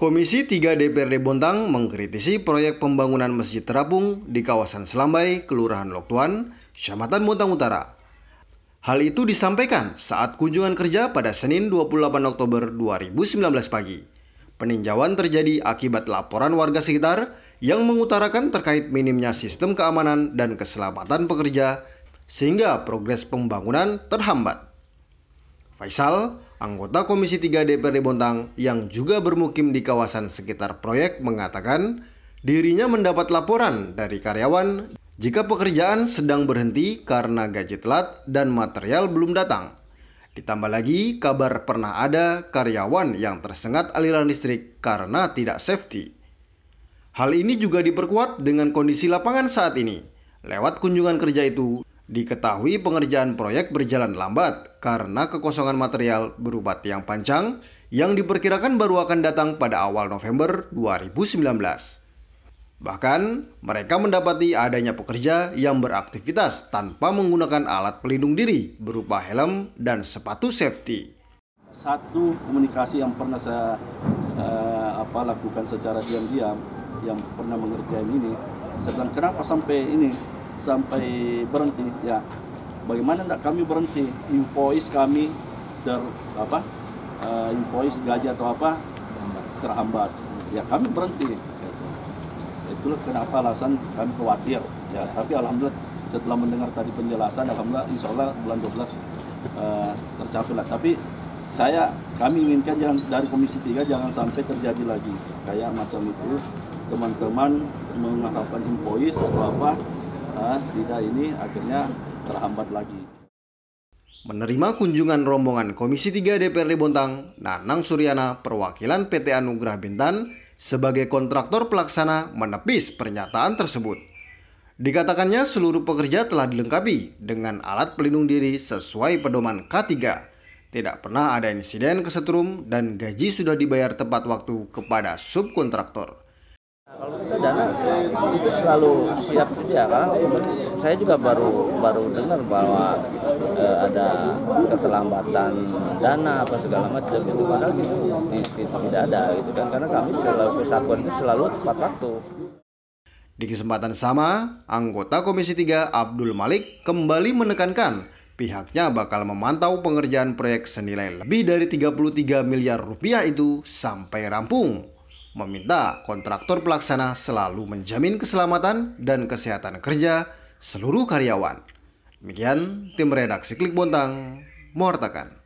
Komisi 3 DPRD Bontang mengkritisi proyek pembangunan Masjid Terapung di kawasan Selambai, Kelurahan Loktuan, Kecamatan Bontang Utara. Hal itu disampaikan saat kunjungan kerja pada Senin 28 Oktober 2019 pagi. Peninjauan terjadi akibat laporan warga sekitar yang mengutarakan terkait minimnya sistem keamanan dan keselamatan pekerja sehingga progres pembangunan terhambat. Faisal, Anggota Komisi 3 DPRD Bontang yang juga bermukim di kawasan sekitar proyek mengatakan dirinya mendapat laporan dari karyawan jika pekerjaan sedang berhenti karena gaji telat dan material belum datang. Ditambah lagi, kabar pernah ada karyawan yang tersengat aliran listrik karena tidak safety. Hal ini juga diperkuat dengan kondisi lapangan saat ini. Lewat kunjungan kerja itu, Diketahui pengerjaan proyek berjalan lambat karena kekosongan material berupa tiang panjang yang diperkirakan baru akan datang pada awal November 2019. Bahkan, mereka mendapati adanya pekerja yang beraktivitas tanpa menggunakan alat pelindung diri berupa helm dan sepatu safety. Satu komunikasi yang pernah saya eh, apa lakukan secara diam-diam yang pernah mengerjain ini, saya bilang kenapa sampai ini sampai berhenti ya bagaimana tidak kami berhenti invoice kami ter apa uh, invoice gaji atau apa terhambat ya kami berhenti gitu. itulah kenapa alasan kami khawatir ya tapi alhamdulillah setelah mendengar tadi penjelasan alhamdulillah insya Allah bulan 12 uh, eh, tercapai lah tapi saya kami inginkan jangan dari komisi 3 jangan sampai terjadi lagi kayak macam itu teman-teman mengharapkan invoice atau apa Nah, tidak ini akhirnya terhambat lagi. Menerima kunjungan rombongan Komisi 3 DPRD Bontang, Nanang Suryana, perwakilan PT Anugrah Bintan, sebagai kontraktor pelaksana menepis pernyataan tersebut. Dikatakannya seluruh pekerja telah dilengkapi dengan alat pelindung diri sesuai pedoman K3. Tidak pernah ada insiden kesetrum dan gaji sudah dibayar tepat waktu kepada subkontraktor. Nah, kalau kita dana itu selalu siap sedia karena saya juga baru baru dengar bahwa e, ada keterlambatan dana apa segala macam itu padahal gitu tidak ada gitu kan karena kami selalu kesatuan itu selalu tepat waktu. Di kesempatan sama, anggota Komisi 3 Abdul Malik kembali menekankan pihaknya bakal memantau pengerjaan proyek senilai lebih dari 33 miliar rupiah itu sampai rampung meminta kontraktor pelaksana selalu menjamin keselamatan dan kesehatan kerja seluruh karyawan. Demikian tim redaksi Klik Bontang mewartakan.